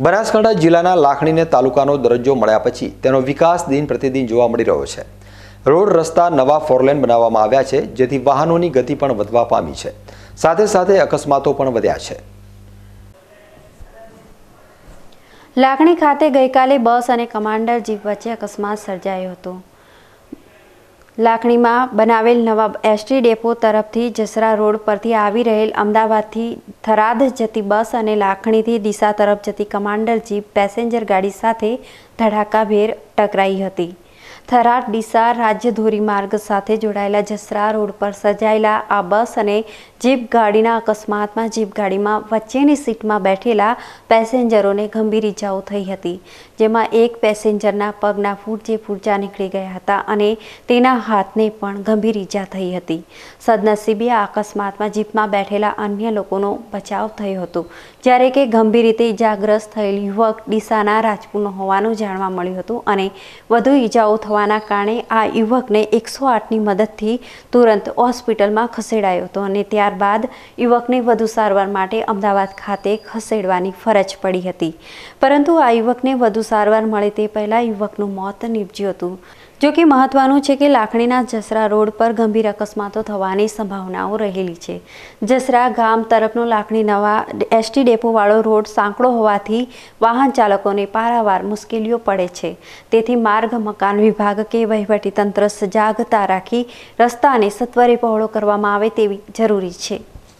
બનાસકાંઠા જિલ્લાના લાખણીને તાલુકાનો દરજ્જો મળ્યા પછી તેનો વિકાસ દિન પ્રતિદિન જોવા મળી રહ્યો છે રોડ રસ્તા નવા ફોરલેન બનાવવામાં આવ્યા છે જેથી વાહનોની ગતિ પણ વધવા પામી છે સાથે સાથે અકસ્માતો પણ વધ્યા છે લાખણી ખાતે ગઈકાલે બસ અને કમાન્ડર જીપ વચ્ચે અકસ્માત સર્જાયો હતો લાખણીમાં બનાવેલ નવા એસટી ડેપો તરફથી જસરા રોડ પરથી આવી રહેલ અમદાવાદથી થરાદ જતી બસ અને લાખણીથી દિશા તરફ જતી કમાન્ડર જીપ પેસેન્જર ગાડી સાથે ધડાકાભેર ટકરાઈ હતી થરાદ ડીસા રાજ્ય ધોરીમાર્ગ સાથે જોડાયેલા જસરા રોડ પર સજાયેલા આ બસ અને જીપ ગાડીના અકસ્માતમાં જીપ ગાડીમાં વચ્ચેની સીટમાં બેઠેલા પેસેન્જરોને ગંભીર ઇજાઓ થઈ હતી જેમાં એક પેસેન્જરના પગના ફૂટજે ફૂટજા નીકળી ગયા હતા અને તેના હાથને પણ ગંભીર ઇજા થઈ હતી સદનસીબે આ અકસ્માતમાં જીપમાં બેઠેલા અન્ય લોકોનો બચાવ થયો હતો જ્યારે કે ગંભીર રીતે ઇજાગ્રસ્ત થયેલ યુવક ડીસાના રાજપુરનો હોવાનું જાણવા મળ્યું હતું અને વધુ ઇજાઓ હોવાના કારણે આ યુવકને એકસો આઠની મદદથી તુરંત હોસ્પિટલમાં ખસેડાયો હતો અને ત્યારબાદ યુવકને વધુ સારવાર માટે અમદાવાદ ખાતે ખસેડવાની ફરજ પડી હતી પરંતુ આ યુવકને વધુ સારવાર મળે તે પહેલાં યુવકનું મોત નીપજ્યું હતું જો કે મહત્વનું છે કે લાખણીના જસરા રોડ પર ગંભીર અકસ્માતો થવાની સંભાવનાઓ રહેલી છે જસરા ગામ તરફનો લાખણી નવા એસટી ડેપોવાળો રોડ સાંકડો હોવાથી વાહન ચાલકોને પારાવાર મુશ્કેલીઓ પડે છે તેથી માર્ગ મકાન વિભાગ કે વહીવટી તંત્ર સજાગતા રાખી રસ્તાને સત્વરે પહોળો કરવામાં આવે તેવી જરૂરી છે